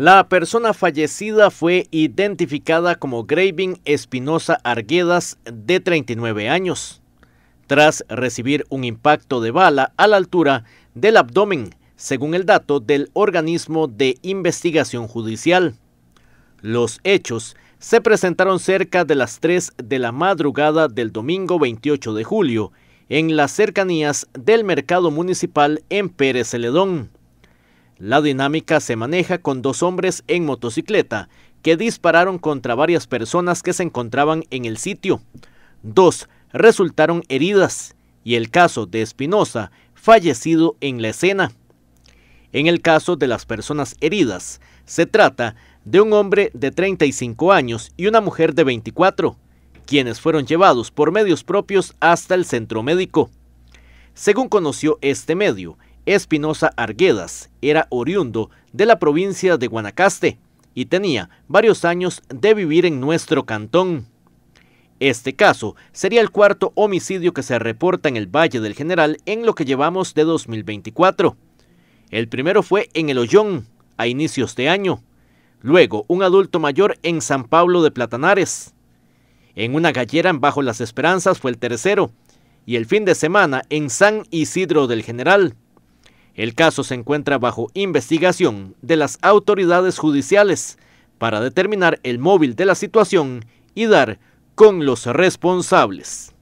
La persona fallecida fue identificada como Graving Espinosa Arguedas, de 39 años, tras recibir un impacto de bala a la altura del abdomen, según el dato del organismo de investigación judicial. Los hechos se presentaron cerca de las 3 de la madrugada del domingo 28 de julio, en las cercanías del mercado municipal en Pérez Celedón. La dinámica se maneja con dos hombres en motocicleta que dispararon contra varias personas que se encontraban en el sitio. Dos resultaron heridas y el caso de Espinosa fallecido en la escena. En el caso de las personas heridas, se trata de un hombre de 35 años y una mujer de 24, quienes fueron llevados por medios propios hasta el centro médico. Según conoció este medio, Espinosa Arguedas era oriundo de la provincia de Guanacaste y tenía varios años de vivir en nuestro cantón. Este caso sería el cuarto homicidio que se reporta en el Valle del General en lo que llevamos de 2024. El primero fue en El Hoyón, a inicios de año. Luego, un adulto mayor en San Pablo de Platanares. En una gallera en Bajo las Esperanzas fue el tercero. Y el fin de semana en San Isidro del General. El caso se encuentra bajo investigación de las autoridades judiciales para determinar el móvil de la situación y dar con los responsables.